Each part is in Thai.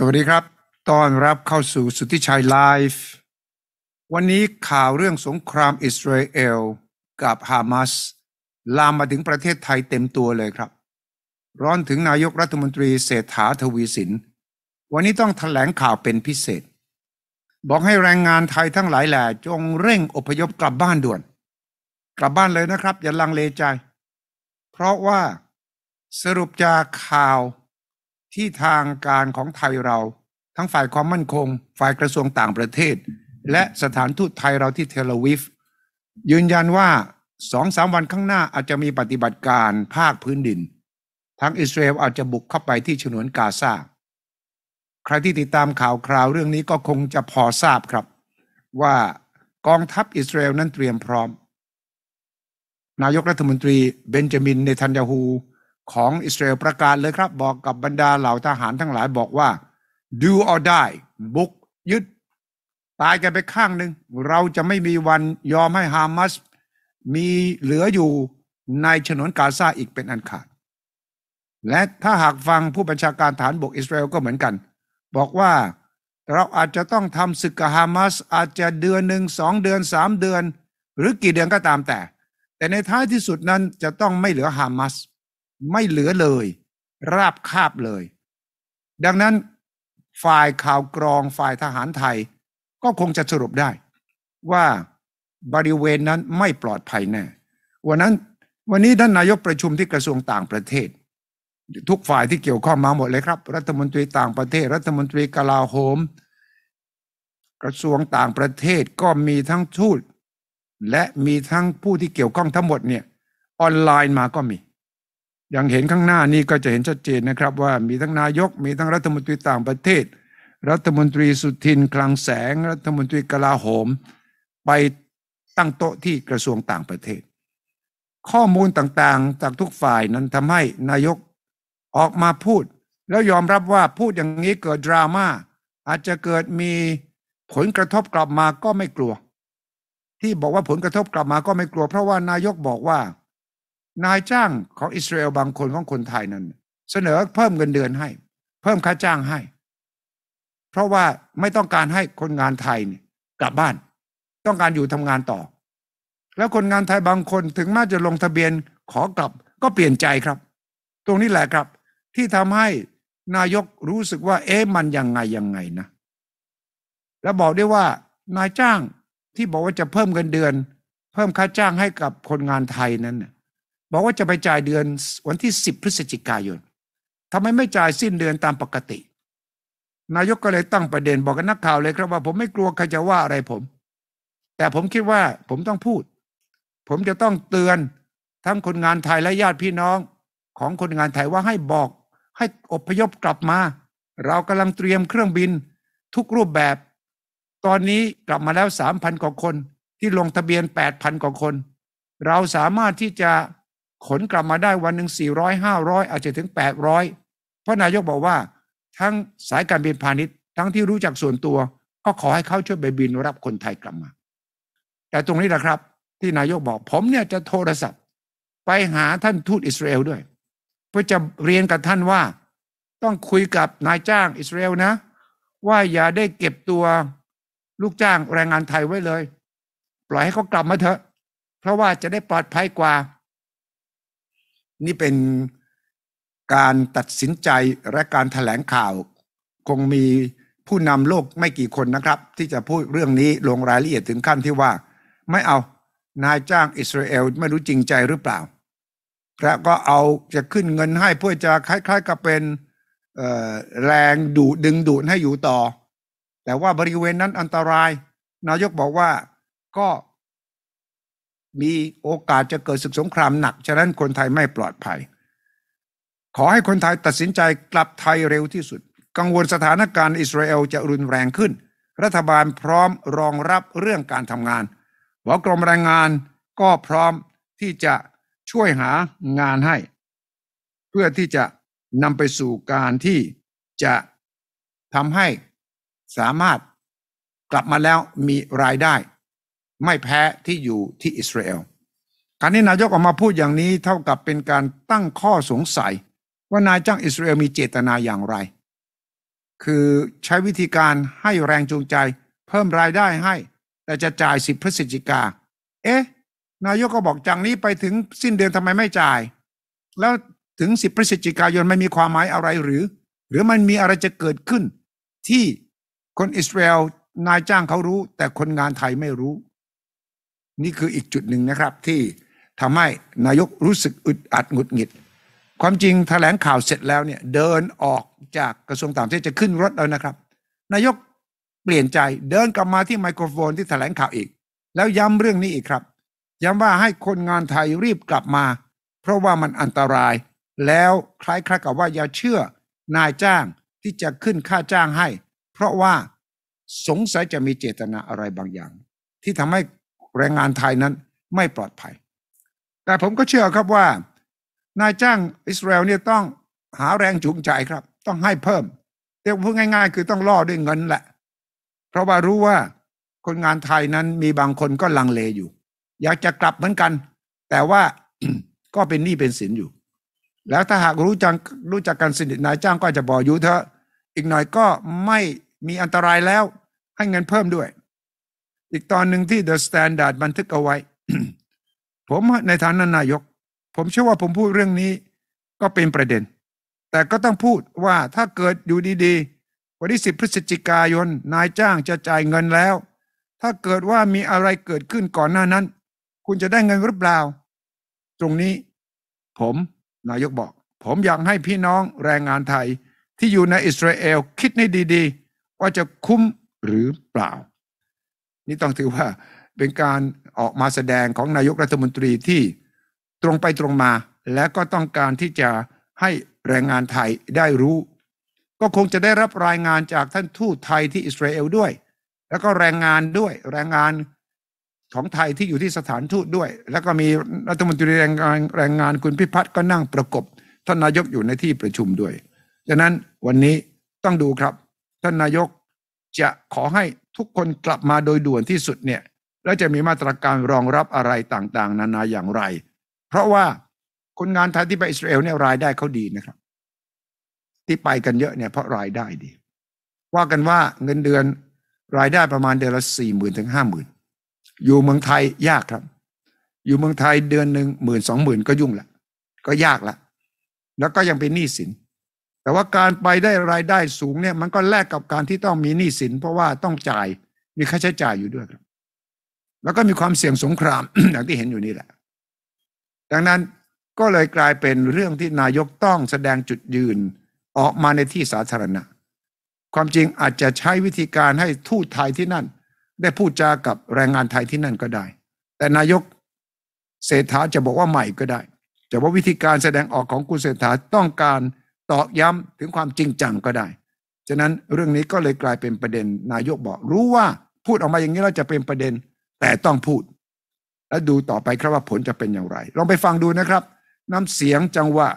สวัสดีครับต้อนรับเข้าสู่สุทธิชัยไลฟ์วันนี้ข่าวเรื่องสงครามอิสราเอลกับฮามาสลามมาถึงประเทศไทยเต็มตัวเลยครับ ร้อนถึงนายกรัฐมนตรีเศรษฐาทวีสิน วันนี้ต้องถแถลงข่าวเป็นพิเศษ บอกให้แรงงานไทยทั้งหลายแหล่จงเร่งอพยพกลับบ้านด่วนกลับบ้านเลยนะครับ อย่าลังเลใจ เพราะว่าสรุปจากข่าวที่ทางการของไทยเราทั้งฝ่ายความมั่นคง ฝ่ายกระทรวงต่างประเทศ และสถานทูตไทยเราที่เทลวิฟยืนยันว่าสองสามวันข้างหน้าอาจจะมีปฏิบัติการภาคพื้นดิน ทั้งอิสราเอลอาจจะบุกเข้าไปที่ฉนวนกาซาใครที่ติดตามข่าวคราวเรื่องนี้ก็คงจะพอทราบครับ ว่ากองทัพอิสราเอลนั้นเตรียมพร้อม นายกรัฐมนตรีเบนจามินเนทันยาฮูของอิสราเอลประกาศเลยครับ บอกกับบรรดาเหล่าทหารทั้งหลายบอกว่า do or die บุกยึด ตายกันไปข้างหนึ่ง เราจะไม่มีวันยอมให้ฮามาสมีเหลืออยู่ในฉนวนกาซาอีกเป็นอันขาด และถ้าหากฟังผู้บัญชาการฐานบกอิสราเอลก็เหมือนกัน บอกว่าเราอาจจะต้องทำศึกกับฮามาสอาจจะเดือนหนึ่งสองเดือนสามเดือน หรือกี่เดือนก็ตามแต่ แต่ในท้ายที่สุดนั้นจะต้องไม่เหลือฮามาสเไม่เหลือเลย ราบคาบเลย ดังนั้น ฝ่ายข่าวกรอง ฝ่ายทหารไทย ก็คงจะสรุปได้ ว่าบริเวณนั้นไม่ปลอดภัยแน่วันนั้นวันนี้ท่านนายกประชุมที่กระทรวงต่างประเทศ ทุกฝ่ายที่เกี่ยวข้องมาหมดเลยครับรัฐมนตรีต่างประเทศ รัฐมนตรีกลาโหม กระทรวงต่างประเทศก็มีทั้งทูตและมีทั้งผู้ที่เกี่ยวข้องทั้งหมดเนี่ย ออนไลน์มาก็มีอย่างเห็นข้างหน้านี่ก็จะเห็นชัดเจนนะครับ ว่ามีทั้งนายกมีทั้งรัฐมนตรีต่างประเทศ รัฐมนตรีสุทินคลังแสงรัฐมนตรีกลาโหมไปตั้งโต๊ะที่กระทรวงต่างประเทศ ข้อมูลต่างๆ จากทุกฝ่ายนั้นทำให้นายกออกมาพูด แล้วยอมรับว่าพูดอย่างนี้เกิดดราม่าอาจจะเกิดมีผลกระทบกลับมาก็ไม่กลัว ที่บอกว่าผลกระทบกลับมาก็ไม่กลัว เพราะว่านายกบอกว่านายจ้างของอิสราเอลบางคนของคนไทยนั้นเสนอเพิ่มเงินเดือนให้ เพิ่มค่าจ้างให้ เพราะว่าไม่ต้องการให้คนงานไทยกลับบ้าน ต้องการอยู่ทำงานต่อ แล้วคนงานไทยบางคนถึงแม้จะลงทะเบียนขอกลับ ก็เปลี่ยนใจครับ ตรงนี้แหละครับ ที่ทำให้นายกรู้สึกว่า เอ๊ะมันยังไงยังไงนะแล้วบอกได้ว่า นายจ้างที่บอกว่าจะเพิ่มเงินเดือน เพิ่มค่าจ้างให้กับคนงานไทยนั้นนะบอกว่าจะไปจ่ายเดือนวันที่ 10พฤศจิกายนทำไมไม่จ่ายสิ้นเดือนตามปกติ นายกก็เลยตั้งประเด็นบอกกับนักข่าวเลยครับว่าผมไม่กลัวใครจะว่าอะไรผม แต่ผมคิดว่าผมต้องพูด ผมจะต้องเตือนทั้งคนงานไทยและญาติพี่น้อง ของคนงานไทยว่าให้บอกให้อพยพกลับมา เรากำลังเตรียมเครื่องบินทุกรูปแบบ ตอนนี้กลับมาแล้ว 3,000กว่าคน ที่ลงทะเบียน8,000กว่าคน เราสามารถที่จะขนกลับมาได้วันหนึ่ง400 500 อาจจะถึง 800 เพราะนายกบอกว่าทั้งสายการบินพาณิชย์ ทั้งที่รู้จักส่วนตัวก็ขอให้เขาช่วยไปบินรับคนไทยกลับมา แต่ตรงนี้แหละครับ ที่นายกบอก ผมเนี่ยจะโทรศัพท์ไปหาท่านทูตอิสราเอลด้วย เพื่อจะเรียนกับท่านว่า ต้องคุยกับนายจ้างอิสราเอลนะ ว่าอย่าได้เก็บตัวลูกจ้างแรงงานไทยไว้เลย ปล่อยให้เขากลับมาเถอะเพราะว่าจะได้ปลอดภัยกว่านี่เป็นการตัดสินใจและการถแถลงข่าว คงมีผู้นำโลกไม่กี่คนนะครับ ที่จะพูดเรื่องนี้ลงรายละเอียดถึงขั้นที่ว่าไม่เอานายจ้างอิสราเอลไม่รู้จริงใจหรือเปล่า แล้วก็เอาจะขึ้นเงินให้เพื่อจะคล้ายๆกับเป็นแรงดูดึงดูดให้อยู่ต่อ แต่ว่าบริเวณนั้นอันตราย นายกบอกว่าก็มีโอกาสจะเกิดศึกสงครามหนัก ฉะนั้นคนไทยไม่ปลอดภัย ขอให้คนไทยตัดสินใจกลับไทยเร็วที่สุด กังวลสถานการณ์อิสราเอลจะรุนแรงขึ้น รัฐบาลพร้อมรองรับเรื่องการทำงานหัวกรมแรงงานก็พร้อมที่จะช่วยหางานให้ เพื่อที่จะนำไปสู่การที่จะทำให้สามารถกลับมาแล้วมีรายได้ไม่แพ้ที่อยู่ที่อิสราเอล การที่นายกออกมาพูดอย่างนี้เท่ากับเป็นการตั้งข้อสงสัย ว่านายจ้างอิสราเอลมีเจตนาอย่างไร คือใช้วิธีการให้แรงจูงใจเพิ่มรายได้ให้ แต่จะจ่ายสิบพฤศจิกา เอ๊ะ นายกก็บอกจังนี้ไปถึงสิ้นเดือนทำไมไม่จ่าย แล้วถึงสิบพฤศจิกายนไม่มีความหมายอะไรหรือ หรือมันมีอะไรจะเกิดขึ้น ที่คนอิสราเอลนายจ้างเขารู้ แต่คนงานไทยไม่รู้นี่คืออีกจุดหนึ่งนะครับที่ทำให้นายกรู้สึกอึดอัดหงุดหงิด ความจริงถแถลงข่าวเสร็จแล้วเนี่ยเดินออกจากกระทรวงต่างประเทศจะขึ้นรถแล้วนะครับ นายกเปลี่ยนใจเดินกลับมาที่ไมโครโฟนที่ถแถลงข่าวอีก แล้วย้ำเรื่องนี้อีกครับ ย้ำว่าให้คนงานไทยรีบกลับมา เพราะว่ามันอันตรายแล้วคล้ายๆกับว่าอย่าเชื่อนายจ้างที่จะขึ้นค่าจ้างให้ เพราะว่าสงสัยจะมีเจตนาอะไรบางอย่าง ที่ทำให้แรงงานไทยนั้นไม่ปลอดภัย แต่ผมก็เชื่อครับว่า นายจ้างอิสราเอลเนี่ยต้องหาแรงจูงใจครับ ต้องให้เพิ่มเรียกพูดง่าย ๆ คือต้องล่อด้วยเงินแหละ เพราะว่ารู้ว่า คนงานไทยนั้นมีบางคนก็ลังเลอยู่ อยากจะกลับเหมือนกัน แต่ว่าก็เป็นหนี้เป็นสินอยู่ แล้วถ้าหากรู้จักรู้จักกันสนิทนายจ้างก็จะบอกอยู่เถอะ อีกหน่อยก็ไม่มีอันตรายแล้วให้เงินเพิ่มด้วยอีกตอนหนึ่งที่เดอะสแตนดาร์ดบันทึกเอาไว้ ผมในฐานะนายก ผมเชื่อว่าผมพูดเรื่องนี้ก็เป็นประเด็น แต่ก็ต้องพูดว่าถ้าเกิดอยู่ดี ๆ วันที่ิบพฤศจิกายนนายจ้างจะจ่ายเงินแล้ว ถ้าเกิดว่ามีอะไรเกิดขึ้นก่อนหน้านั้น คุณจะได้เงินหรือเปล่า ตรงนี้ผมนายกบอก ผมอยากให้พี่น้องแรงงานไทยที่อยู่ในอิสราเอลคิดให้ดี ๆ ว่าจะคุ้มหรือเปล่านี่ต้องถือว่าเป็นการออกมาแสดงของนายกรัฐมนตรีที่ตรงไปตรงมา และก็ต้องการที่จะให้แรงงานไทยได้รู้ ก็คงจะได้รับรายงานจากท่านทูตไทยที่อิสราเอลด้วย แล้วก็แรงงานด้วยแรงงานของไทยที่อยู่ที่สถานทูตด้วย แล้วก็มีรัฐมนตรีแรงงานแรงงานคุณพิพัฒน์ก็นั่งประกบท่านนายกอยู่ในที่ประชุมด้วยดังนั้นวันนี้ต้องดูครับ ท่านนายกจะขอใหทุกคนกลับมาโดยด่วนที่สุดเนี่ยแล้วจะมีมาตรการรองรับอะไรต่าง ๆ นานาอย่างไร เพราะว่าคนงานไทยที่ไปอิสราเอลเนี่ยรายได้เขาดีนะครับ ที่ไปกันเยอะเนี่ยเพราะรายได้ดี ว่ากันว่าเงินเดือนรายได้ประมาณเดือนละสี่หมื่นถึงห้าหมื่นอยู่เมืองไทยยากครับ อยู่เมืองไทยเดือนหนึ่งหมื่นสองหมื่นก็ยุ่งละก็ยากละ แล้วก็ยังเป็นหนี้สินแต่ว่าการไปได้รายได้สูงเนี่ย มันก็แลกกับการที่ต้องมีหนี้สิน เพราะว่าต้องจ่ายมีค่าใช้จ่ายอยู่ด้วยครับแล้วก็มีความเสี่ยงสงครามอย่างที่เห็นอยู่นี่แหละ ดังนั้นก็เลยกลายเป็นเรื่องที่นายกต้องแสดงจุดยืนออกมาในที่สาธารณะ ความจริงอาจจะใช้วิธีการให้ทูตไทยที่นั่น ได้พูดจากับแรงงานไทยที่นั่นก็ได้ แต่นายกเศรษฐาจะบอกว่าใหม่ก็ได้แต่ว่าวิธีการแสดงออกของคุณเศรษฐาต้องการตอกย้ำถึงความจริงจังก็ได้ ฉะนั้นเรื่องนี้ก็เลยกลายเป็นประเด็น นายกบอกรู้ว่าพูดออกมาอย่างนี้เราจะเป็นประเด็น แต่ต้องพูด และดูต่อไปครับว่าผลจะเป็นอย่างไรลองไปฟังดูนะครับ น้ำเสียงจังหวะ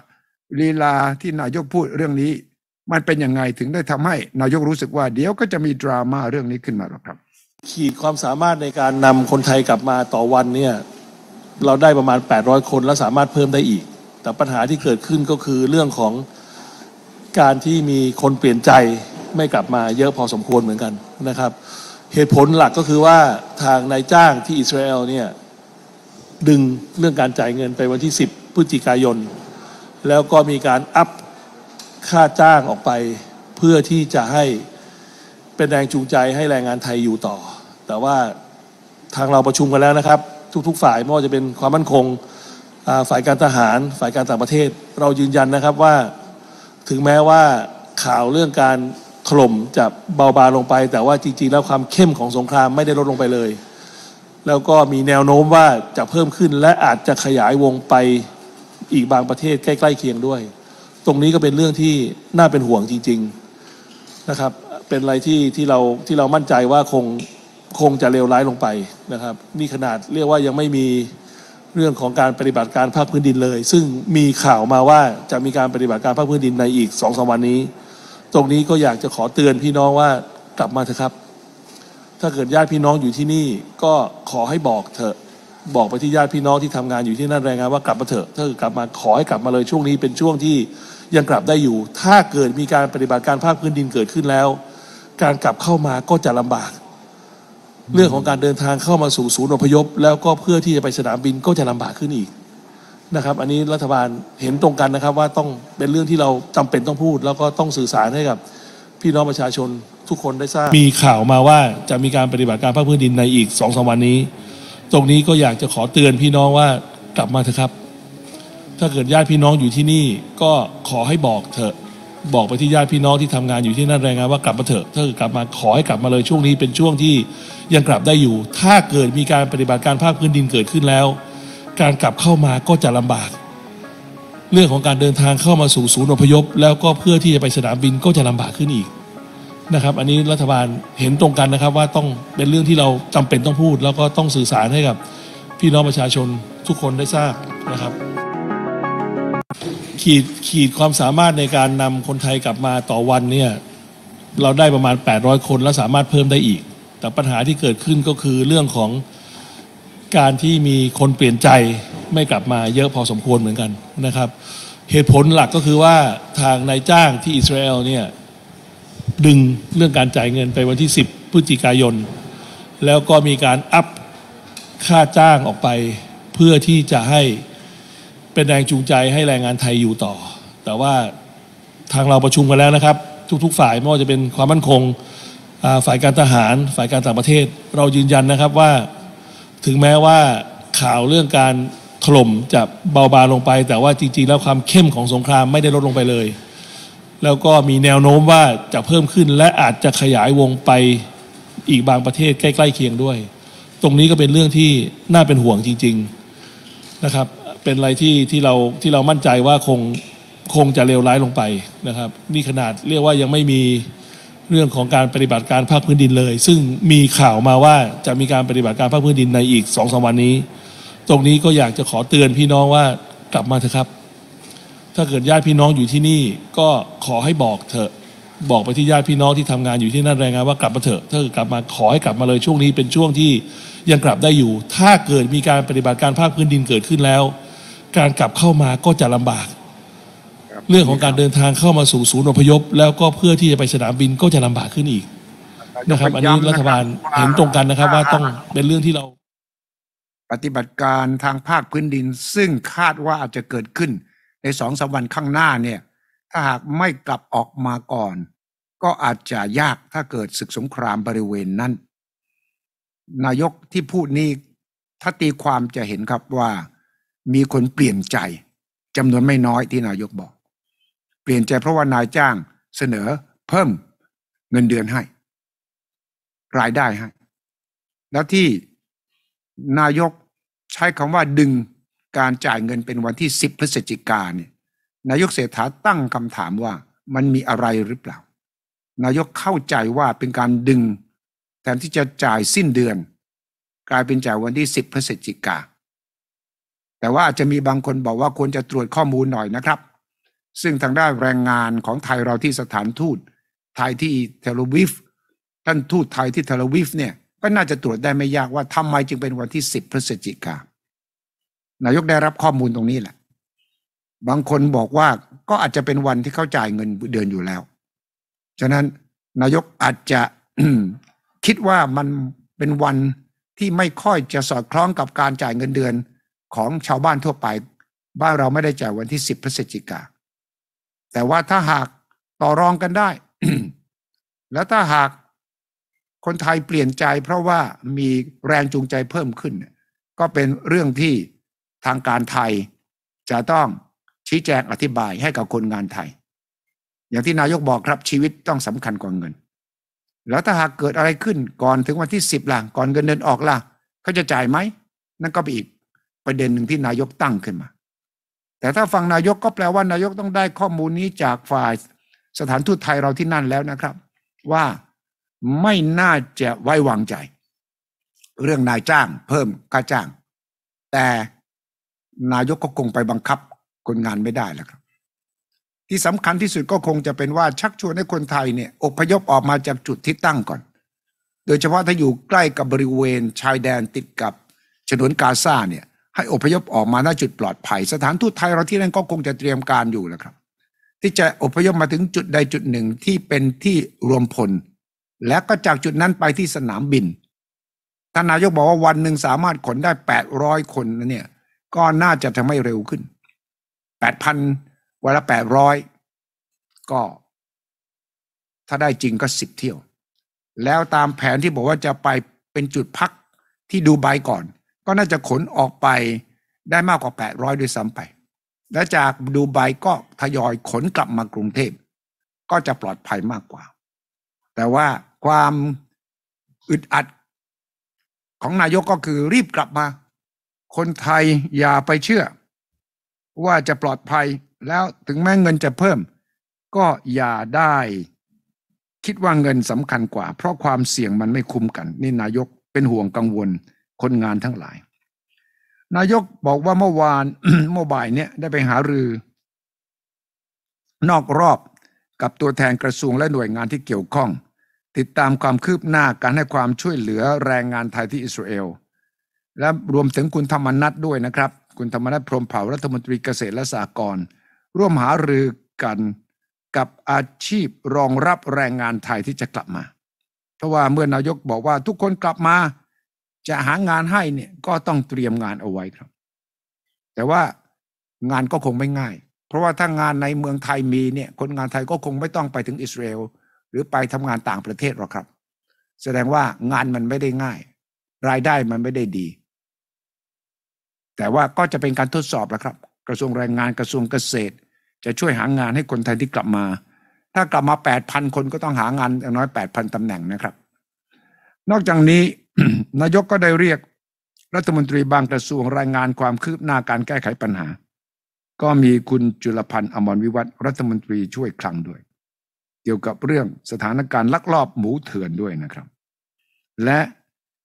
ลีลาที่นายกพูดเรื่องนี้มันเป็นยังไงถึงได้ทำให้นายกรู้สึกว่า เดี๋ยวก็จะมีดราม่าเรื่องนี้ขึ้นมาหรอกครับ ขีดความสามารถในการนำคนไทยกลับมาต่อวันเนี่ยเราได้ประมาณ800 คนและสามารถเพิ่มได้อีก แต่ปัญหาที่เกิดขึ้นก็คือเรื่องของการที่มีคนเปลี่ยนใจไม่กลับมาเยอะพอสมควรเหมือนกันนะครับ เหตุผลหลักก็คือว่าทางนายจ้างที่อิสราเอลเนี่ย ดึงเรื่องการจ่ายเงินไปวันที่ 10 พฤศจิกายน แล้วก็มีการอัพค่าจ้างออกไปเพื่อที่จะให้เป็นแรงจูงใจให้แรงงานไทยอยู่ต่อ แต่ว่าทางเราประชุมกันแล้วนะครับ ทุก ๆ ฝ่ายไม่ว่าจะเป็นความมั่นคงฝ่ายการทหาร ฝ่ายการต่างประเทศเรายืนยันนะครับว่าถึงแม้ว่าข่าวเรื่องการถล่มจะเบาบางลงไป แต่ว่าจริงๆแล้วความเข้มของสงครามไม่ได้ลดลงไปเลย แล้วก็มีแนวโน้มว่าจะเพิ่มขึ้นและอาจจะขยายวงไปอีกบางประเทศใกล้ ๆเคียงด้วย ตรงนี้ก็เป็นเรื่องที่น่าเป็นห่วงจริง ๆนะครับ เป็นอะไรที่ที่เราที่เรามั่นใจว่าคงคงจะเลวร้ายลงไปนะครับ นี่ขนาดเรียกว่ายังไม่มีเรื่องของการปฏิบัติการภาคพื้นดินเลย ซึ่งมีข่าวมาว่าจะมีการปฏิบัติการภาคพื้นดินในอีกสองสวันนี้ ตรงนี้ก็อยากจะขอเตือนพี่น้องว่ากลับมาเถอะครับ ถ้าเกิดญาติพี่น้องอยู่ที่นี่ก็ขอให้บอกเถอะบอกไปที่ญาติพี่น้องที่ทำงานอยู่ที่นั่นแรงงานว่ากลับมาเถอะ ถ้าเกิดกลับมาขอให้กลับมาเลยช่วงนี้เป็นช่วงที่ยังกลับได้อยู่ ถ้าเกิดมีการปฏิบัติการภาคพื้นดินเกิดขึ้นแล้ว การกลับเข้ามาก็จะลำบากเรื่องของการเดินทางเข้ามาสู่ศูนย์อพยพ แล้วก็เพื่อที่จะไปสนามบินก็จะลำบากขึ้นอีกนะครับ อันนี้รัฐบาลเห็นตรงกันนะครับ ว่าต้องเป็นเรื่องที่เราจำเป็นต้องพูด แล้วก็ต้องสื่อสารให้กับพี่น้องประชาชนทุกคนได้ทราบมีข่าวมาว่าจะมีการปฏิบัติการภาคพื้นดินในอีกสองสวันนี้ ตรงนี้ก็อยากจะขอเตือนพี่น้องว่ากลับมาเถอะครับ ถ้าเกิดญาติพี่น้องอยู่ที่นี่ก็ขอให้บอกเถอะบอกไปที่ญาติพี่น้องที่ทำงานอยู่ที่นั่นแรงงาน ว่ากลับมาเถอะถ้าเกิดกลับมาขอให้กลับมาเลยช่วงนี้ เป็นช่วงที่ยังกลับได้อยู่ ถ้าเกิดมีการปฏิบัติการภาคพื้นดินเกิดขึ้นแล้ว การกลับเข้ามาก็จะลำบาก เรื่องของการเดินทางเข้ามาสู่ศูนย์อพยพแล้ว ก็เพื่อที่จะไปสนามบินก็จะลำบากขึ้นอีกนะครับ อันนี้รัฐบาลเห็นตรงกันนะครับว่าต้องเป็นเรื่องที่เราจำเป็นต้องพูด แล้วก็ต้องสื่อสารให้กับพี่น้องประชาชนทุกคนได้ทราบนะครับขีดขีดความสามารถในการนำคนไทยกลับมาต่อวันเนี่ย เราได้ประมาณ 800 คนแล้วสามารถเพิ่มได้อีก แต่ปัญหาที่เกิดขึ้นก็คือเรื่องของการที่มีคนเปลี่ยนใจไม่กลับมาเยอะพอสมควรเหมือนกันนะครับ เหตุผลหลักก็คือว่าทางนายจ้างที่อิสราเอลเนี่ยดึงเรื่องการจ่ายเงินไปวันที่ 10 พฤศจิกายน แล้วก็มีการอัพค่าจ้างออกไปเพื่อที่จะให้เป็นแรงจูงใจให้แรงงานไทยอยู่ต่อ แต่ว่าทางเราประชุมกันแล้วนะครับ ทุก ๆ ฝ่ายไม่ว่าจะเป็นความมั่นคงฝ่ายการทหาร ฝ่ายการต่างประเทศเรายืนยันนะครับว่าถึงแม้ว่า ข่าวเรื่องการถล่มจะเบาบางลงไป แต่ว่าจริง ๆ แล้วความเข้มของสงครามไม่ได้ลดลงไปเลย แล้วก็มีแนวโน้มว่าจะเพิ่มขึ้น และอาจจะขยายวงไปอีกบางประเทศใกล้ ๆ เคียงด้วย ตรงนี้ก็เป็นเรื่องที่น่าเป็นห่วงจริง ๆนะครับเป็นอะไรที่ที่เราที่เรามั่นใจว่าคงคงจะเลวร้ายลงไปนะครับ นี่ขนาดเรียกว่ายังไม่มีเรื่องของการปฏิบัติการภาคพื้นดินเลย ซึ่งมีข่าวมาว่าจะมีการปฏิบัติการภาคพื้นดินในอีกสองสวันนี้ ตรงนี้ก็อยากจะขอเตือนพี่น้องว่ากลับมาเถอะครับ ถ้าเกิดญาติพี่น้องอยู่ที่นี่ ก็ขอให้บอกเถอะบอกไปที่ญาติพี่น้องที่ทำงานอยู่ที่นั่นแรงงานว่ากลับมาเถอะถ้าเกิดกลับมาขอให้กลับมาเลยช่วงนี้เป็นช่วงที่ยังกลับได้อยู่ ถ้าเกิดมีการปฏิบัติการภาคพื้นดินเกิดขึ้นแล้วการกลับเข้ามาก็จะลำบาก เรื่องของการเดินทางเข้ามาสู่ศูนย์อพยพแล้ว ก็เพื่อที่จะไปสนามบินก็จะลำบากขึ้นอีกนะครับอันนี้รัฐบาลเห็นตรงกันนะครับ ว่าต้องเป็นเรื่องที่เรา ปฏิบัติการทางภาคพื้นดินซึ่งคาดว่าอาจจะเกิดขึ้น ในสองสวันข้างหน้าเนี่ยถ้าหากไม่กลับออกมาก่อน ก็อาจจะยากถ้าเกิดศึกสงครามบริเวณนั้น นายกที่พูดนี้ถ้าตีความจะเห็นครับว่ามีคนเปลี่ยนใจจำนวนไม่น้อยที่นายกบอก เปลี่ยนใจเพราะว่านายจ้างเสนอเพิ่มเงินเดือนให้รายได้ให้แล้วที่นายกใช้คำว่าดึงการจ่ายเงินเป็นวันที่ 10พฤศจิกาเนี่ยนายกเศรษฐาตั้งคำถามว่ามันมีอะไรหรือเปล่า นายกเข้าใจว่าเป็นการดึงแทนที่จะจ่ายสิ้นเดือน กลายเป็นจ่ายวันที่10พฤศจิกาแต่ว่าอาจจะมีบางคนบอกว่าควรจะตรวจข้อมูลหน่อยนะครับ ซึ่งทางด้านแรงงานของไทยเราที่สถานทูตไทยที่เทลวิฟท่านทูตไทยที่เทลวิฟเนี่ยก็น่าจะตรวจได้ไม่ยากว่า ทำไมจึงเป็นวันที่ 10พฤศจิกานายกได้รับข้อมูลตรงนี้แหละ บางคนบอกว่าก็อาจจะเป็นวันที่เขาจ่ายเงินเดือนอยู่แล้ว ฉะนั้นนายกอาจจะคิดว่ามันเป็นวันที่ไม่ค่อยจะสอดคล้องกับการจ่ายเงินเดือนของชาวบ้านทั่วไป บ้านเราไม่ได้จ่ายวันที่ 10พฤศจิกา แต่ว่าถ้าหากต่อรองกันได้ แล้วถ้าหากคนไทยเปลี่ยนใจ เพราะว่ามีแรงจูงใจเพิ่มขึ้นก็เป็นเรื่องที่ทางการไทย จะต้องชี้แจงอธิบายให้กับคนงานไทย อย่างที่นายกบอกครับชีวิตต้องสำคัญกว่าเงิน แล้วถ้าหากเกิดอะไรขึ้นก่อนถึงวันที่สิบล่ะก่อนเงินเดินออกล่ะเขาจะจ่ายไหมนั่นก็เป็นอีกประเด็นหนึ่งที่นายกตั้งขึ้นมา แต่ถ้าฟังนายกก็แปลว่านายกต้องได้ข้อมูลนี้จากฝ่ายสถานทูตไทยเราที่นั่นแล้วนะครับ ว่าไม่น่าจะไว้วางใจ เรื่องนายจ้างเพิ่มค่าจ้าง แต่นายกก็คงไปบังคับคนงานไม่ได้แล้วครับ ที่สำคัญที่สุดก็คงจะเป็นว่า ชักชวนให้คนไทยเนี่ย อพยพออกมาจากจุดที่ตั้งก่อน โดยเฉพาะถ้าอยู่ใกล้กับบริเวณชายแดนติดกับ ฉนวนกาซาเนี่ยให้อพยพออกมาณจุดปลอดภัย สถานทูตไทยเราที่นั่นก็คงจะเตรียมการอยู่แล้วครับ ที่จะอพยพมาถึงจุดใดจุดหนึ่งที่เป็นที่รวมพล และก็จากจุดนั้นไปที่สนามบินท่านนายกบอกว่าวันหนึ่งสามารถขนได้แปดร้อยคนนะเนี่ย ก็น่าจะทำให้เร็วขึ้นแปดพันวันละแปดร้อยก็ ถ้าได้จริงก็สิบเที่ยว แล้วตามแผนที่บอกว่าจะไปเป็นจุดพักที่ดูใบก่อนก็น่าจะขนออกไปได้มากกว่า800ด้วยซ้ำไป แล้วจากดูไบก็ทยอยขนกลับมากรุงเทพ ก็จะปลอดภัยมากกว่า แต่ว่าความอึดอัดของนายกก็คือรีบกลับมา คนไทยอย่าไปเชื่อ ว่าจะปลอดภัยแล้วถึงแม้เงินจะเพิ่ม ก็อย่าได้ คิดว่าเงินสำคัญกว่า เพราะความเสี่ยงมันไม่คุ้มกัน นี่นายกเป็นห่วงกังวลคนงานทั้งหลาย นายกบอกว่าเมื่อวานเมื่อบ่ายเนี่ยได้ไปหารือ นอกรอบกับตัวแทนกระทรวงและหน่วยงานที่เกี่ยวข้อง ติดตามความคืบหน้าการให้ความช่วยเหลือแรงงานไทยที่อิสราเอลและรวมถึงคุณธรรมนัทด้วยนะครับ คุณธรรมนัทพรมเผารัฐมนตรีเกษตรและสหกรณ์ร่วมหารือกันกับอาชีพรองรับแรงงานไทยที่จะกลับมา เพราะว่าเมื่อนายกบอกว่าทุกคนกลับมาจะหางานให้เนี่ยก็ต้องเตรียมงานเอาไว้ครับ แต่ว่างานก็คงไม่ง่าย เพราะว่าถ้างานในเมืองไทยมีเนี่ย คนงานไทยก็คงไม่ต้องไปถึงอิสราเอลหรือไปทำงานต่างประเทศหรอกครับ แสดงว่างานมันไม่ได้ง่าย รายได้มันไม่ได้ดี แต่ว่าก็จะเป็นการทดสอบแล้วครับ กระทรวงแรงงานกระทรวงเกษตร จะช่วยหางานให้คนไทยที่กลับมา ถ้ากลับมา8,000 คนก็ต้องหางานอย่างน้อย8,000ตำแหน่งนะครับนอกจากนี้นายกก็ได้เรียกรัฐมนตรีบางกระทรวงรายงานความคืบหน้าการแก้ไขปัญหา ก็มีคุณจุลพันธ์อมรวิวัฒรัฐมนตรีช่วยคลังด้วย เกี่ยวกับเรื่องสถานการณ์ลักลอบหมูเถื่อนด้วยนะครับ และ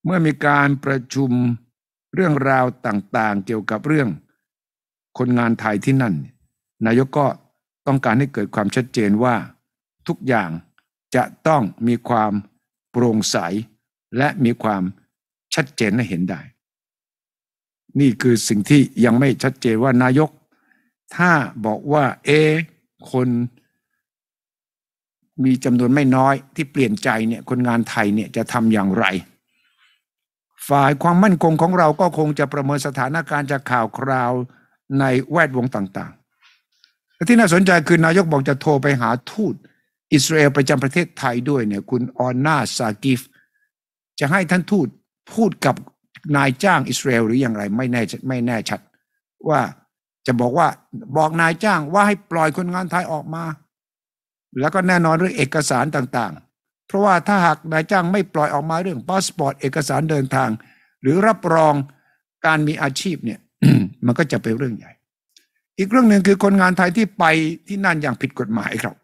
เมื่อมีการประชุมเรื่องราวต่าง ๆ เกี่ยวกับเรื่องคนงานไทยที่นั่น นายกก็ต้องการให้เกิดความชัดเจนว่า ทุกอย่างจะต้องมีความโปร่งใสและมีความชัดเจนและเห็นได้ นี่คือสิ่งที่ยังไม่ชัดเจนว่านายก ถ้าบอกว่าเอ คนมีจำนวนไม่น้อย ที่เปลี่ยนใจเนี่ยคนงานไทยเนี่ยจะทำอย่างไร ฝ่ายความมั่นคงของเราก็คงจะประเมินสถานการณ์จากข่าวคราวในแวดวงต่างๆที่น่าสนใจคือนายกบอกจะโทรไปหาทูตอิสราเอล ประจำประเทศไทยด้วยเนี่ยคุณออนนาซากิฟจะให้ท่านทูตพูดกับนายจ้างอิสราเอลหรืออย่างไรไม่แน่ไม่แน่ชัด ว่าจะบอกว่าบอกนายจ้างว่าให้ปล่อยคนงานไทยออกมา แล้วก็แน่นอนเรื่องเอกสารต่างๆ เพราะว่าถ้าหากนายจ้างไม่ปล่อยออกมาเรื่องพาสปอร์ต เอกสารเดินทาง หรือรับรองการมีอาชีพเนี่ยมันก็จะเป็นเรื่องใหญ่ อีกเรื่องหนึ่งคือคนงานไทยที่ไปที่นั่นอย่างผิดกฎหมายครับ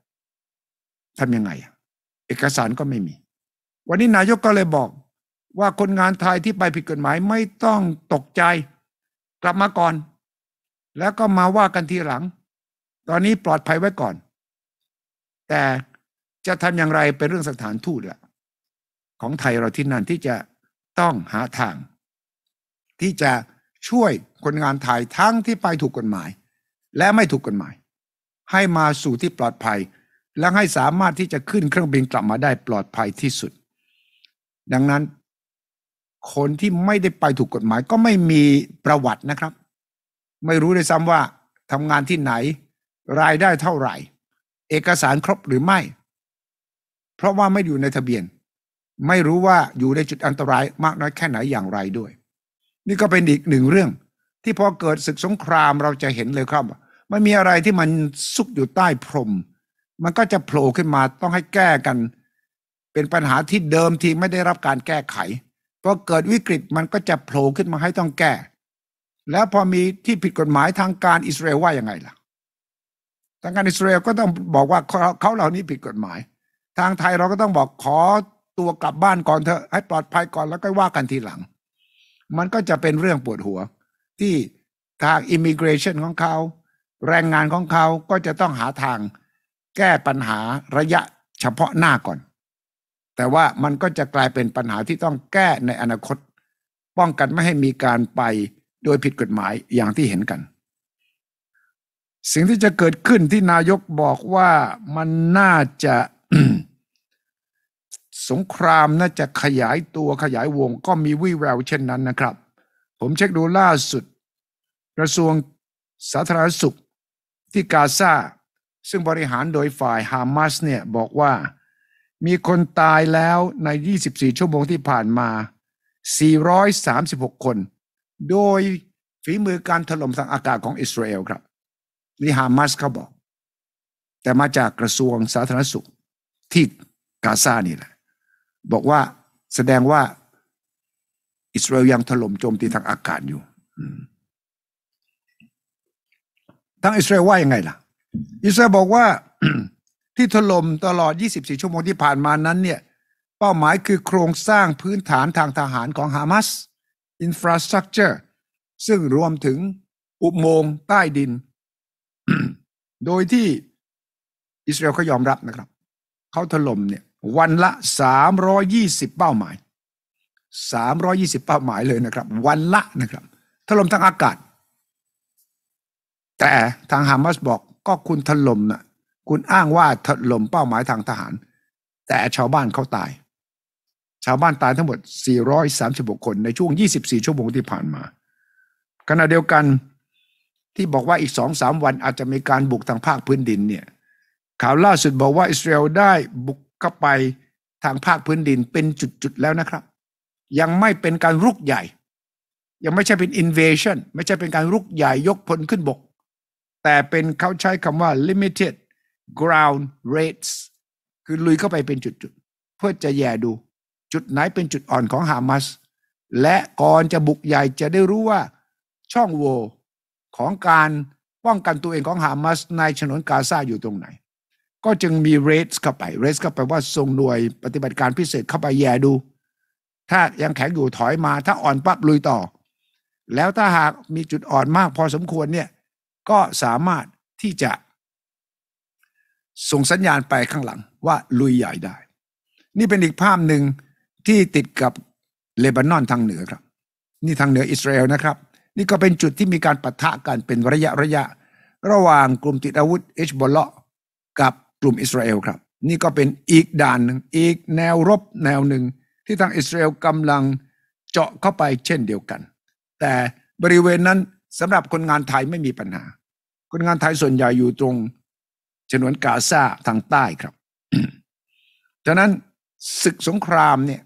ทำยังไงเอกสารก็ไม่มี วันนี้นายกก็เลยบอกว่าคนงานไทยที่ไปผิดกฎหมายไม่ต้องตกใจ กลับมาก่อน แล้วก็มาว่ากันทีหลัง ตอนนี้ปลอดภัยไว้ก่อน แต่จะทำอย่างไรเป็นเรื่องสถานทูตละของไทยเราที่นั่นที่จะต้องหาทาง ที่จะช่วยคนงานไทยทั้งที่ไปถูกกฎหมาย และไม่ถูกกฎหมาย ให้มาสู่ที่ปลอดภัย และให้สามารถที่จะขึ้นเครื่องบินกลับมาได้ปลอดภัยที่สุด ดังนั้นคนที่ไม่ได้ไปถูกกฎหมายก็ไม่มีประวัตินะครับ ไม่รู้เลยซ้ำว่าทำงานที่ไหนรายได้เท่าไหร่ เอกสารครบหรือไม่ เพราะว่าไม่อยู่ในทะเบียน ไม่รู้ว่าอยู่ในจุดอันตรายมากน้อยแค่ไหนอย่างไรด้วย นี่ก็เป็นอีกหนึ่งเรื่อง ที่พอเกิดศึกสงครามเราจะเห็นเลยครับมันมีอะไรที่มันซุกอยู่ใต้พรม มันก็จะโผล่ขึ้นมาต้องให้แก้กัน เป็นปัญหาที่เดิมทีไม่ได้รับการแก้ไขพอเกิดวิกฤตมันก็จะโผล่ขึ้นมาให้ต้องแก้ แล้วพอมีที่ผิดกฎหมายทางการอิสราเอลว่ายังไงล่ะ ทางการอิสราเอลก็ต้องบอกว่าเขาเหล่านี้ผิดกฎหมาย ทางไทยเราก็ต้องบอกขอตัวกลับบ้านก่อนเถอะ ให้ปลอดภัยก่อนแล้วก็ว่ากันทีหลัง มันก็จะเป็นเรื่องปวดหัวที่ทางอิมิเกรชันของเขาแรงงานของเขาก็จะต้องหาทางแก้ปัญหาระยะเฉพาะหน้าก่อนแต่ว่ามันก็จะกลายเป็นปัญหาที่ต้องแก้ในอนาคต ป้องกันไม่ให้มีการไปโดยผิดกฎหมายอย่างที่เห็นกัน สิ่งที่จะเกิดขึ้นที่นายกบอกว่ามันน่าจะสงครามน่าจะขยายตัวขยายวงก็มีวิแวว เช่นนั้นนะครับ ผมเช็คดูล่าสุดกระทรวงสาธารณสุขที่กาซาซึ่งบริหารโดยฝ่ายฮามาสเนี่ยบอกว่ามีคนตายแล้วใน 24 ชั่วโมงที่ผ่านมา 436 คน โดยฝีมือการถล่มทางอากาศของอิสราเอลครับ นี่ฮามาสเขาบอก แต่มาจากกระทรวงสาธารณสุขที่กาซานี่แหละ บอกว่าแสดงว่าอิสราเอลยังถล่มโจมตีทางอากาศอยู่ ทั้งอิสราเอลว่ายังไงล่ะ อิสราเอลบอกว่าที่ถล่มตลอด 24 ชั่วโมงที่ผ่านมานั้น เนี่ย เป้าหมายคือโครงสร้างพื้นฐานทางทหารของฮามาสอินฟราสตรักเจอร์ซึ่งรวมถึงอุโมงค์ใต้ดิน โดยที่อิสราเอลเขายอมรับนะครับเขาถล่มเนี่ยวันละ 320 เป้าหมาย 320 เป้าหมายเลยนะครับ วันละนะครับถล่มทางอากาศ แต่ทางฮามาสบอกก็คุณถล่มนะ่ะคุณอ้างว่าถล่มเป้าหมายทางทหาร แต่ชาวบ้านเขาตาย ชาวบ้านตายทั้งหมด 436 คน ในช่วง 24 ชั่วโมงที่ผ่านมาขณะเดียวกันที่บอกว่าอีกสองสามวันอาจจะมีการบุกทางภาคพื้นดินเนี่ยข่าวล่าสุดบอกว่าอิสราเอลได้บุกเข้าไปทางภาคพื้นดินเป็นจุดๆแล้วนะครับ ยังไม่เป็นการรุกใหญ่ ยังไม่ใช่เป็น invasion ไม่ใช่เป็นการรุกใหญ่ยกพลขึ้นบก แต่เป็นเขาใช้คำว่า limited ground rates คือลุยเข้าไปเป็นจุดๆเพื่อจะแย่ดู จุดไหนเป็นจุดอ่อนของฮามาสและก่อนจะบุกใหญ่จะได้รู้ว่า ช่องโหว่ของการป้องกันตัวเองของฮามาสในฉนนกาซาอยู่ตรงไหน ก็จึงมีเรสเข้าไปเรสเข้าไปว่าส่งหน่วยปฏิบัติการพิเศษเข้าไปแย่ดู ถ้ายังแข็งอยู่ถอยมาถ้าอ่อนปั๊บลุยต่อ แล้วถ้าหากมีจุดอ่อนมากพอสมควรเนี่ยก็สามารถที่จะส่งสัญญาณไปข้างหลังว่า ลุยใหญ่ได้ นี่เป็นอีกภาพหนึ่งที่ติดกับ เลบานอนทางเหนือครับ นี่ทางเหนืออิสราเอลนะครับ นี่ก็เป็นจุดที่มีการปะทะกันเป็นระยะระยะ ระหว่างกลุ่มติดอาวุธเอชบอลเลาะกับกลุ่มอิสราเอลครับ นี่ก็เป็นอีกด่านหนึ่งอีกแนวรบแนวหนึ่งที่ทางอิสราเอลกำลังเจาะเข้าไปเช่นเดียวกัน แต่บริเวณนั้นสำหรับคนงานไทยไม่มีปัญหา คนงานไทยส่วนใหญ่อยู่ตรงฉนวนกาซาทางใต้ครับดังนั้นศึกสงครามเนี่ย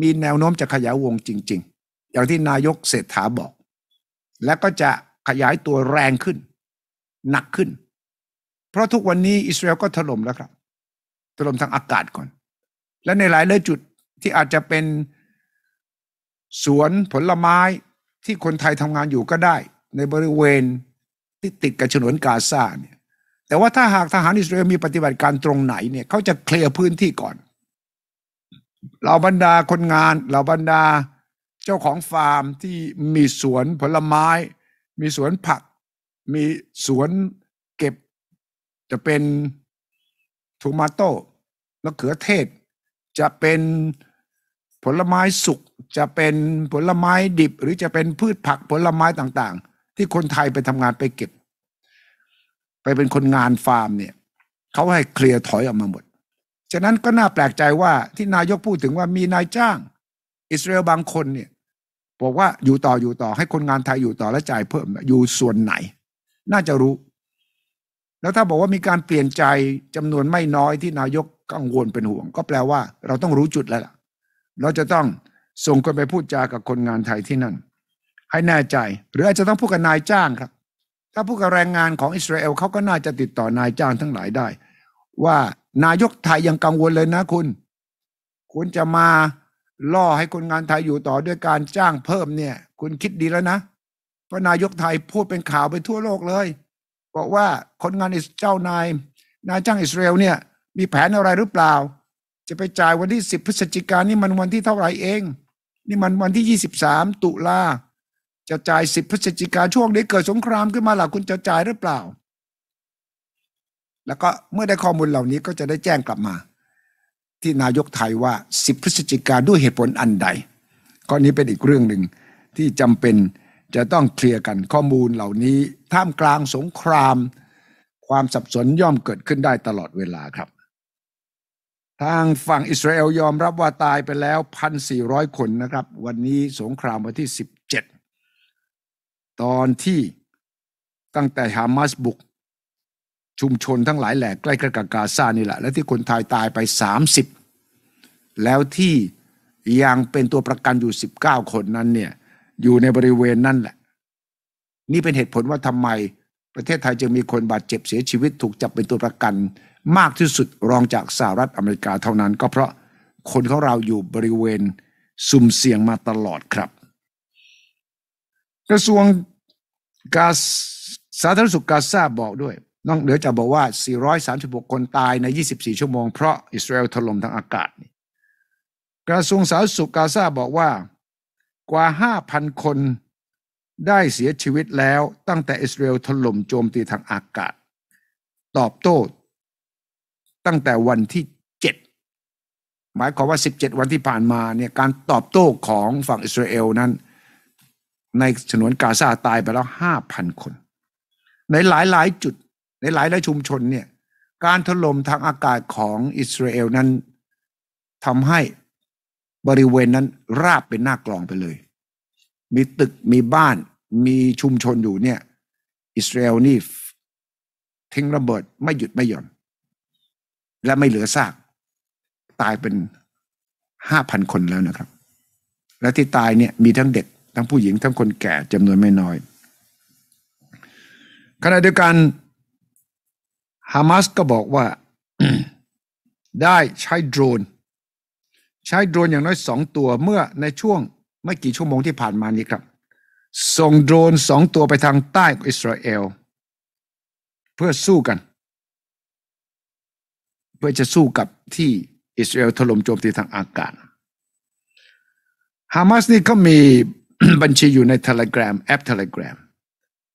มีแนวโน้มจะขยายวงจริง ๆ อย่างที่นายกเศรษฐาบอก และก็จะขยายตัวแรงขึ้นหนักขึ้น เพราะทุกวันนี้อิสราเอลก็ถล่มแล้วครับ ถล่มทางอากาศก่อน และในหลายเลยจุดที่อาจจะเป็นสวนผลไม้ที่คนไทยทำงานอยู่ก็ได้ ในบริเวณที่ติดกับฉนวนกาซาเนี่ยแต่ว่าถ้าหากทหารอิสราเอลมีปฏิบัติการตรงไหนเนี่ยเขาจะเคลียร์พื้นที่ก่อนเหล่าบรรดาคนงานเหล่าบรรดาเจ้าของฟาร์มที่มีสวนผลไม้ มีสวนผัก มีสวนเก็บ จะเป็นทูมาโต้มะเขือเทศ จะเป็นผลไม้สุกจะเป็นผลไม้ดิบ หรือจะเป็นพืชผักผลไม้ต่างๆ ที่คนไทยไปทำงานไปเก็บไปเป็นคนงานฟาร์มเนี่ย เขาให้เคลียร์ถอยออกมาหมดฉะนั้นก็น่าแปลกใจว่า ที่นายกพูดถึงว่ามีนายจ้าง อิสราเอลบางคนเนี่ย บอกว่าอยู่ต่ออยู่ต่อให้คนงานไทยอยู่ต่อและจ่ายเพิ่มอยู่ส่วนไหน น่าจะรู้ แล้วถ้าบอกว่ามีการเปลี่ยนใจจำนวนไม่น้อยที่นายกกังวลเป็นห่วง ก็แปลว่า เราต้องรู้จุดแล้วล่ะ เราจะต้องส่งคนไปพูดจากับคนงานไทยที่นั่นให้แน่ใจหรืออาจจะต้องพูดกับนายจ้างครับถ้าผู้กับแรงงานของอิสราเอลเขาก็น่าจะติดต่อนายจ้างทั้งหลายได้ ว่านายกไทยยังกังวลเลยนะ คุณคุณจะมาล่อให้คนงานไทยอยู่ต่อด้วยการจ้างเพิ่มเนี่ย คุณคิดดีแล้วนะเพราะนายกไทยพูดเป็นข่าวไปทั่วโลกเลยบอกว่าคนงานอิสเจ้านาย นายจ้างอิสราเอลเนี่ย มีแผนอะไรหรือเปล่า จะไปจ่ายวันที่สิบพฤศจิกายนนี่มันวันที่เท่าไหร่เอง นี่มันวันที่ยี่สสิบามตุลาจะจ่ายสิบพฤศจิกาช่วงนี้เกิดสงครามขึ้นมาหล่ะคุณจะจ่ายหรือเปล่า แล้วก็เมื่อได้ข้อมูลเหล่านี้ก็จะได้แจ้งกลับมา ที่นายกไทยว่าสิบพฤศจิกาด้วยเหตุผลอันใดก้อนนี้เป็นอีกเรื่องหนึ่งที่จำเป็นจะต้องเคลียร์กันข้อมูลเหล่านี้ ท่ามกลางสงคราม ความสับสนย่อมเกิดขึ้นได้ตลอดเวลาครับ ทางฝั่งอิสราเอลยอมรับว่าตายไปแล้ว 1,400 คนนะครับ วันนี้สงครามวันที่ตอนที่ตั้งแต่ฮามาสบุกชุมชนทั้งหลายแหล่ใกล้กับกาซานี่แหละ และที่คนไทยตายไป 30 แล้วที่ยังเป็นตัวประกันอยู่ 19 คนนั้นเนี่ยอยู่ในบริเวณนั่นแหละ นี่เป็นเหตุผลว่าทำไมประเทศไทยจึงมีคนบาดเจ็บเสียชีวิตถูก จับเป็นตัวประกันมากที่สุดรองจากสหรัฐอเมริกาเท่านั้น ก็เพราะคนของเราอยู่บริเวณสุ่มเสี่ยงมาตลอดครับกระทรวงกาสาธารณสุขกาซาบอกด้วยนอกเหนือจาบอกว่า 436 คนตายใน 24 ชั่วโมงเพราะอิสราเอลถล่มทางอากาศกระทรวงสาธารณสุขกาซาบอกว่ากว่า 5,000 คนได้เสียชีวิตแล้วตั้งแต่อิสราเอลถล่มโจมตีทางอากาศ ตอบโต้ตั้งแต่วันที่7หมายความว่า 17 วันที่ผ่านมาเนี่ยการตอบโต้ของฝั่งอิสราเอลนั้นในฉนวนกาซาตายไปแล้วห้าพันคน ในหลายหลายจุด ในหลายหลายชุมชนเนี่ย การถล่มทางอากาศของอิสราเอลนั้นทำให้บริเวณนั้นราบเป็นหน้ากลองไปเลย มีตึกมีบ้านมีชุมชนอยู่เนี่ย อิสราเอลนี่ทิ้งระเบิดไม่หยุดไม่หย่อน และไม่เหลือซาก ตายเป็นห้าพันคนแล้วนะครับ และที่ตายเนี่ยมีทั้งเด็กทั้งผู้หญิงทั้งคนแก่จำนวนไม่น้อย ขณะเดียวกัน ฮามาสก็บอกว่า ได้ใช้โดรนใช้โดรนอย่างน้อยสองตัวเมื่อในช่วง ไม่กี่ชั่วโมงที่ผ่านมานี้ครับส่งโดรนสองตัวไปทางใต้ของอิสราเอล เพื่อสู้กัน เพื่อจะสู้กับที่อิสราเอลถล่มโจมตีทางอากาศฮามาสนี่เขามีบัญชีอยู่ใน Telegram แอป Telegram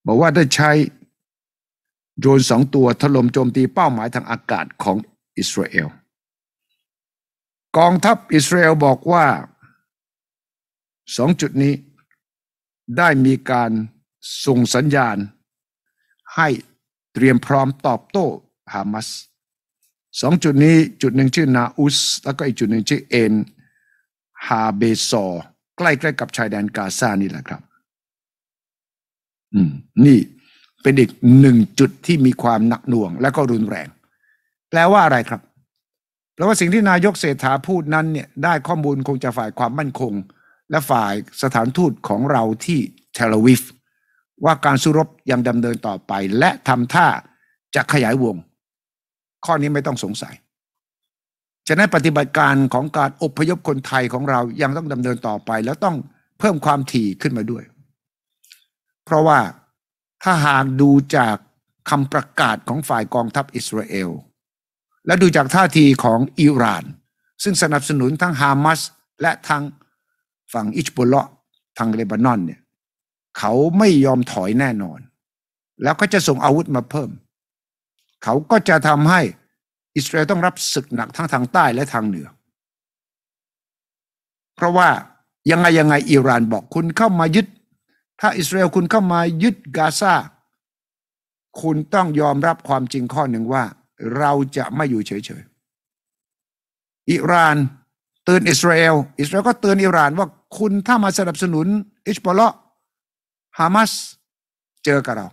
บอกว่าได้ใช้โดรนสองตัวถล่มโจมตีเป้าหมายทางอากาศของอิสราเอล กองทัพอิสราเอลบอกว่าสองจุดนี้ได้มีการส่งสัญญาณให้เตรียมพร้อมตอบโต้ฮามาสสองจุดนี้จุดหนึ่งชื่อนาอุสแล้วก็อีกจุดหนึ่งชื่อเอ็นฮาเบซอใกล้ๆกับชายแดนกาซานี่แหละครับ อืม นี่ เป็นอีกหนึ่งจุดที่มีความหนักหน่วง และก็รุนแรง แปลว่าอะไรครับ แปลว่าสิ่งที่นายกเศรษฐาพูดนั้นเนี่ย ได้ข้อมูลคงจะฝ่ายความมั่นคง และฝ่ายสถานทูตของเราที่เทลวิฟ ว่าการสู้รบยังดำเนินต่อไป และทำท่าจะขยายวง ข้อนี้ไม่ต้องสงสัยฉะนั้นปฏิบัติการของการอพยพคนไทยของเรายังต้องดำเนินต่อไปแล้วต้องเพิ่มความถี่ขึ้นมาด้วย เพราะว่าถ้าหากดูจากคำประกาศของฝ่ายกองทัพอิสราเอล และดูจากท่าทีของอิหร่าน ซึ่งสนับสนุนทั้งฮามาสและทางฝั่งอิชบุลเลาะทางเลบานอนเนี่ยเขาไม่ยอมถอยแน่นอน แล้วก็จะส่งอาวุธมาเพิ่ม เขาก็จะทำให้อิสราเอลต้องรับศึกหนักทั้งทางใต้และทางเหนือ เพราะว่ายังไงยังไงอิหร่านบอก คุณเข้ามายึดถ้า อิสราเอลคุณเข้ามายึดกาซาคุณต้องยอมรับความจริงข้อหนึ่งว่า เราจะไม่อยู่เฉยๆ อิหร่าน เตือนอิสราเอลอิสราเอลก็เตือนอิหร่านว่าคุณถ้ามาสนับสนุนอิสบอลฮามาส เจอกับเรา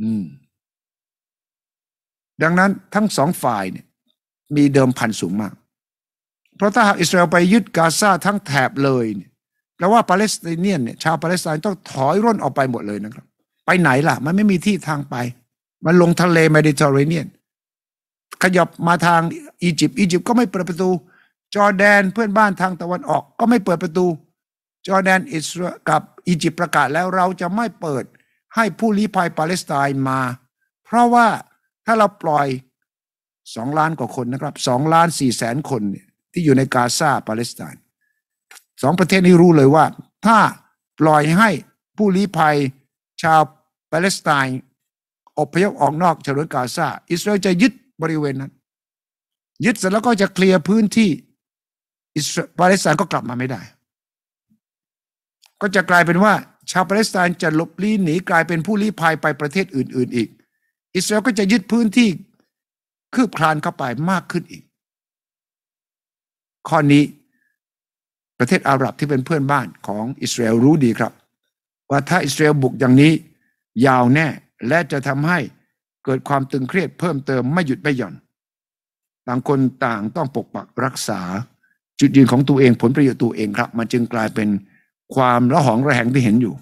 อืมดังนั้นทั้งสองฝ่ายเนี่ยมีเดิมพันสูงมาก เพราะถ้าหากอิสราเอลไปยึดกาซาทั้งแถบเลยเนี่ยแปลว่าปาเลสไตน์เนี่ยชาวปาเลสไตน์ต้องถอยร่นออกไปหมดเลยนะครับ ไปไหนล่ะ มันไม่มีที่ทางไป มันลงทะเลเมดิเตอร์เรเนียน ขยับมาทางอียิปต์อียิปต์ก็ไม่เปิดประตู จอแดนเพื่อนบ้านทางตะวันออก ก็ไม่เปิดประตู จอแดนอิสรากับอียิปต์ประกาศแล้วเราจะไม่เปิดให้ผู้ลี้ภัยปาเลสไตน์มา เพราะว่าถ้าเราปล่อยสองล้านกว่าคนนะครับสองล้านสี่แสนคนที่อยู่ในกาซาปาเลสไตน์สองประเทศนี้รู้เลยว่าถ้าปล่อยให้ผู้ลี้ภัย ชาวปาเลสไตน์อพยพออกนอกฉนวนกาซาอิสราเอลจะยึดบริเวณนั้นยึดเสร็จแล้วก็จะเคลียร์พื้นที่อิสราปาเลสไตน์ก็กลับมาไม่ได้ ก็จะกลายเป็นว่าชาวปาเลสไตน์จะหลบลี้หนีกลายเป็นผู้ลี้ภัยไปประเทศอื่นๆอีกอิสราเอลก็จะยึดพื้นที่คืบคลานเข้าไปมากขึ้นอีก ข้อนี้ ประเทศอาหรับที่เป็นเพื่อนบ้านของอิสราเอลรู้ดีครับ ว่าถ้าอิสราเอลบุกอย่างนี้ยาวแน่ และจะทำให้เกิดความตึงเครียดเพิ่มเติมไม่หยุดไม่หย่อน ต่างคนต่างต้องปกปักรักษาจุดยืนของตัวเองผลประโยชน์ตัวเองครับมันจึงกลายเป็นความระหองระแหงที่เห็นอยู่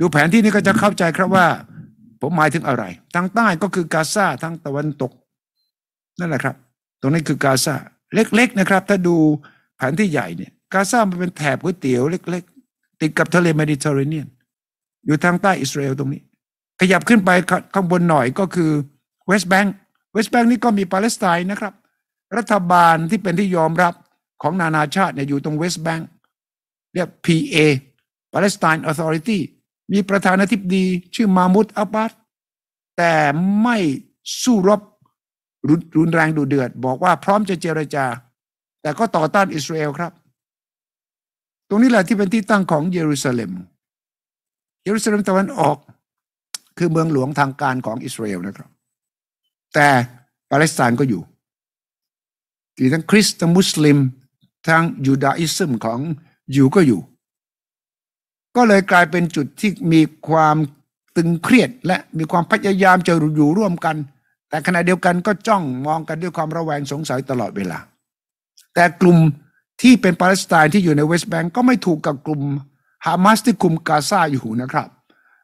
ดูแผนที่นี้ก็จะเข้าใจครับว่าผมหมายถึงอะไร ทางใต้ก็คือกาซา ทางตะวันตกนั่นแหละครับ ตรงนี้คือกาซา เล็กๆนะครับ ถ้าดูแผนที่ใหญ่เนี่ยกาซามันเป็นแถบก๋วยเตี๋ยวเล็กๆ ติดกับทะเลเมดิเตอร์เรเนียนอยู่ทางใต้อิสราเอลตรงนี้ ขยับขึ้นไปข้างบนหน่อยก็คือเวสต์แบงก์เวสต์แบงก์นี่ก็มีปาเลสไตน์นะครับรัฐบาลที่เป็นที่ยอมรับของนานาชาติเนี่ยอยู่ตรงเวสต์แบงก์เรียก PA Palestine Authority มีประธานาธิบดี ชื่อมามุตอับบาสแต่ไม่สู้รบรุนแรงดุเดือด บอกว่าพร้อมจะเจรจา แต่ก็ต่อต้านอิสราเอลครับ ตรงนี้แหละที่เป็นที่ตั้งของเยรูซาเล็ม เยรูซาเล็มตะวันออกคือเมืองหลวงทางการของอิสราเอลนะครับ แต่ปาเลสไตน์ก็อยู่ทั้งคริสต์ทั้งมุสลิมทั้งยูดาอิสมของอยู่ก็อยู่ก็เลยกลายเป็นจุดที่มีความตึงเครียดและมีความพยายามจะอยู่ร่วมกัน แต่ขณะเดียวกันก็จ้องมองกันด้วยความระแวงสงสัยตลอดเวลา แต่กลุ่มที่เป็นปาเลสไตน์ที่อยู่ในเวสต์แบงก์ก็ไม่ถูกกับกลุ่มฮามาสที่คุมกาซาอยู่นะครับ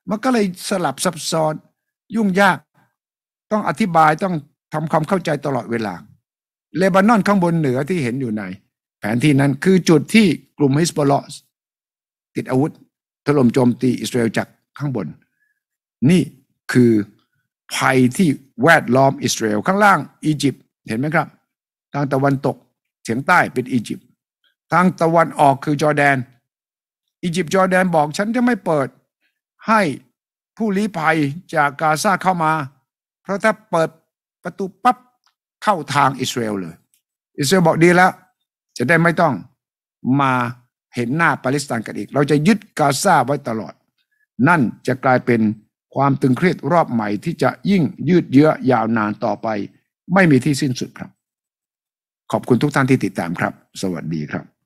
มันก็เลยสลับซับซ้อนยุ่งยากต้องอธิบายต้องทำความเข้าใจตลอดเวลา เลบานอนข้างบนเหนือที่เห็นอยู่ใน แผนที่นั้นคือจุดที่กลุ่มฮิสบอลอสติดอาวุธถล่มโจมตีอิสราเอลจากข้างบน นี่คือภัยที่แวดล้อมอิสราเอลข้างล่างอียิปต์เห็นไหมครับ ทางตะวันตกเฉียงใต้เป็นอียิปต์ทางตะวันออกคือจอร์แดนอียิปต์จอร์แดนบอกฉันจะไม่เปิดให้ผู้ลี้ภัยจากกาซาเข้ามา เพราะถ้าเปิดประตูปับ๊บเข้าทางอิสราเอลเลย อิสราเอลบอกดีแล้ว จะได้ไม่ต้องมาเห็นหน้าปาเลสไตน์กันอีกเราจะยึดกาซาไว้ตลอด นั่นจะกลายเป็นความตึงเครียดรอบใหม่ ที่จะยิ่งยืดเยื้อยาวนานต่อไป ไม่มีที่สิ้นสุดครับ ขอบคุณทุกท่านที่ติดตามครับ สวัสดีครับ